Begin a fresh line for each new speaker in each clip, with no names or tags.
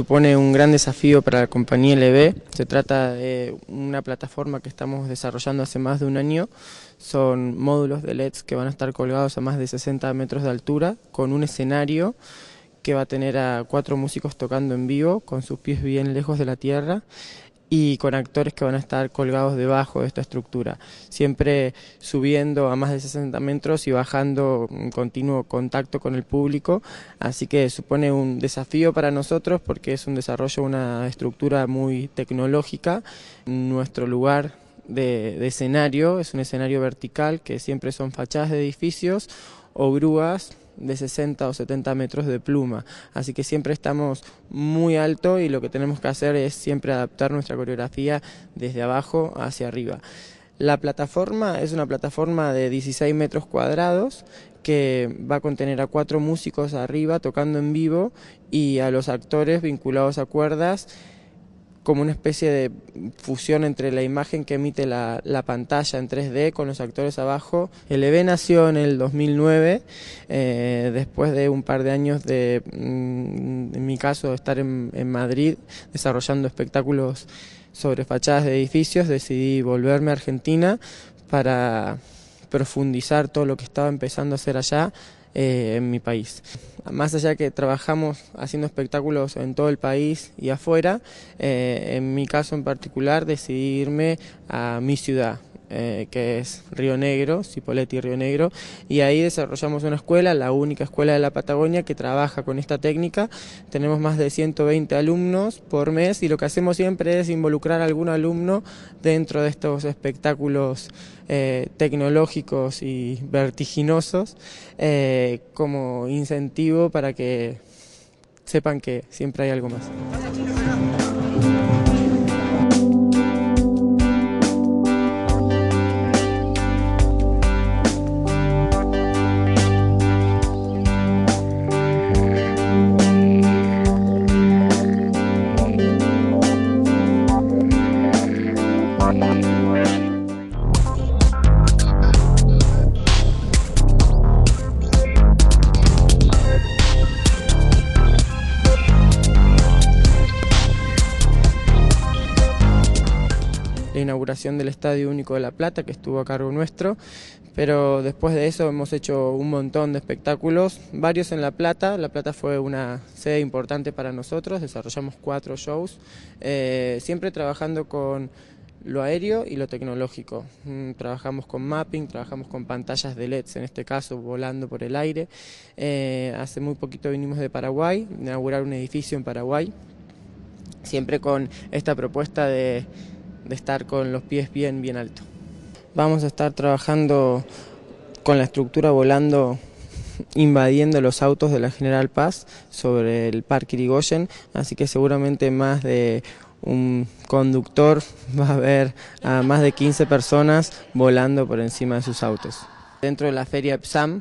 supone un gran desafío para la compañía LB. Se trata de una plataforma que estamos desarrollando hace más de un año. Son módulos de LEDs que van a estar colgados a más de 60 metros de altura con un escenario que va a tener a cuatro músicos tocando en vivo con sus pies bien lejos de la tierra y con actores que van a estar colgados debajo de esta estructura, siempre subiendo a más de 60 metros y bajando en continuo contacto con el público, así que supone un desafío para nosotros porque es un desarrollo, una estructura muy tecnológica, nuestro lugar de, de escenario es un escenario vertical que siempre son fachadas de edificios o grúas de 60 o 70 metros de pluma. Así que siempre estamos muy alto y lo que tenemos que hacer es siempre adaptar nuestra coreografía desde abajo hacia arriba. La plataforma es una plataforma de 16 metros cuadrados que va a contener a cuatro músicos arriba tocando en vivo y a los actores vinculados a cuerdas como una especie de fusión entre la imagen que emite la, pantalla en 3D con los actores abajo. El EV nació en el 2009, eh, después de un par de años de, mm, en mi caso, estar en Madrid desarrollando espectáculos sobre fachadas de edificios, decidí volverme a Argentina para profundizar todo lo que estaba empezando a hacer allá eh, en mi país. Más allá que trabajamos haciendo espectáculos en todo el país y afuera, eh, en mi caso en particular decidí irme a mi ciudad, eh, que es Río Negro, Cipolletti Río Negro, y ahí desarrollamos una escuela, la única escuela de la Patagonia que trabaja con esta técnica. Tenemos más de 120 alumnos por mes y lo que hacemos siempre es involucrar a algún alumno dentro de estos espectáculos eh, tecnológicos y vertiginosos eh, como incentivo para que sepan que siempre hay algo más. la inauguración del Estadio Único de La Plata, que estuvo a cargo nuestro, pero después de eso hemos hecho un montón de espectáculos, varios en La Plata, La Plata fue una sede importante para nosotros, desarrollamos cuatro shows, eh, siempre trabajando con lo aéreo y lo tecnológico. Mm, trabajamos con mapping, trabajamos con pantallas de LEDs, en este caso volando por el aire. Eh, hace muy poquito vinimos de Paraguay, inaugurar un edificio en Paraguay, siempre con esta propuesta de de estar con los pies bien, bien alto. Vamos a estar trabajando con la estructura volando invadiendo los autos de la General Paz sobre el Parque Irigoyen, así que seguramente más de un conductor va a ver a más de 15 personas volando por encima de sus autos. Dentro de la feria EPSAM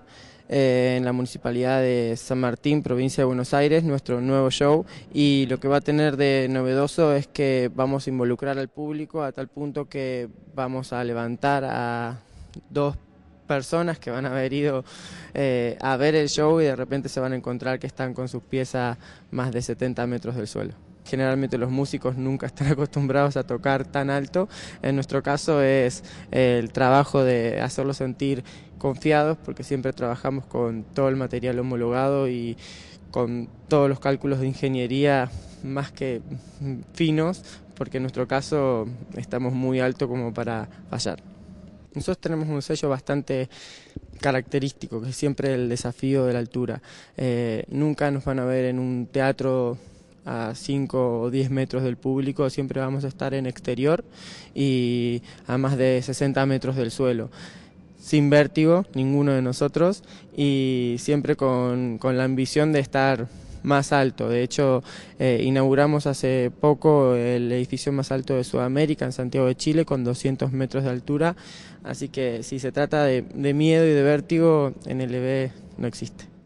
eh, en la municipalidad de San Martín, provincia de Buenos Aires, nuestro nuevo show y lo que va a tener de novedoso es que vamos a involucrar al público a tal punto que vamos a levantar a dos personas que van a haber ido eh, a ver el show y de repente se van a encontrar que están con sus piezas más de 70 metros del suelo generalmente los músicos nunca están acostumbrados a tocar tan alto. En nuestro caso es eh, el trabajo de hacerlos sentir confiados porque siempre trabajamos con todo el material homologado y con todos los cálculos de ingeniería más que finos, porque en nuestro caso estamos muy alto como para fallar. Nosotros tenemos un sello bastante característico, que es siempre el desafío de la altura. Eh, nunca nos van a ver en un teatro a 5 o 10 metros del público, siempre vamos a estar en exterior y a más de 60 metros del suelo sin vértigo, ninguno de nosotros, y siempre con, la ambición de estar más alto. De hecho, eh, inauguramos hace poco el edificio más alto de Sudamérica, en Santiago de Chile, con 200 metros de altura. Así que si se trata de, de miedo y de vértigo, en el EB no existe.